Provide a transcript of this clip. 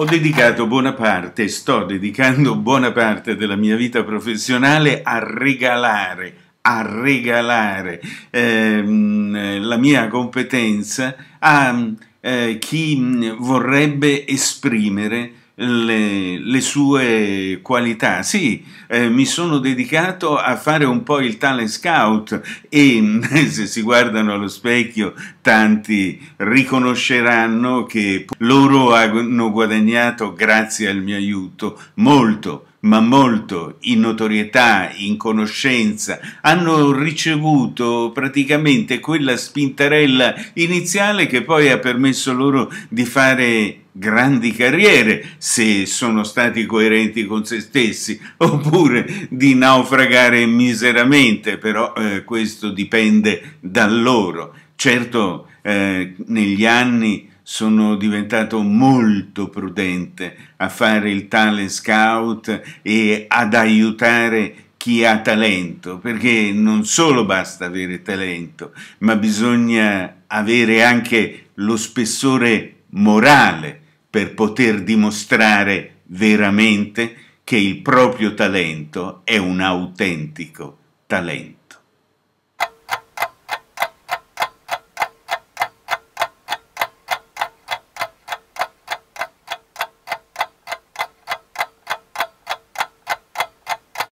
Ho dedicato buona parte, sto dedicando buona parte della mia vita professionale a regalare, a regalare ehm, la mia competenza a eh, chi vorrebbe esprimere le, le sue qualità. Sì, eh, mi sono dedicato a fare un po' il talent scout e se si guardano allo specchio tanti riconosceranno che loro hanno guadagnato, grazie al mio aiuto, molto ma molto in notorietà, in conoscenza, hanno ricevuto praticamente quella spintarella iniziale che poi ha permesso loro di fare grandi carriere se sono stati coerenti con se stessi oppure di naufragare miseramente però eh, questo dipende da loro certo eh, negli anni sono diventato molto prudente a fare il talent scout e ad aiutare chi ha talento, perché non solo basta avere talento, ma bisogna avere anche lo spessore morale per poter dimostrare veramente che il proprio talento è un autentico talento.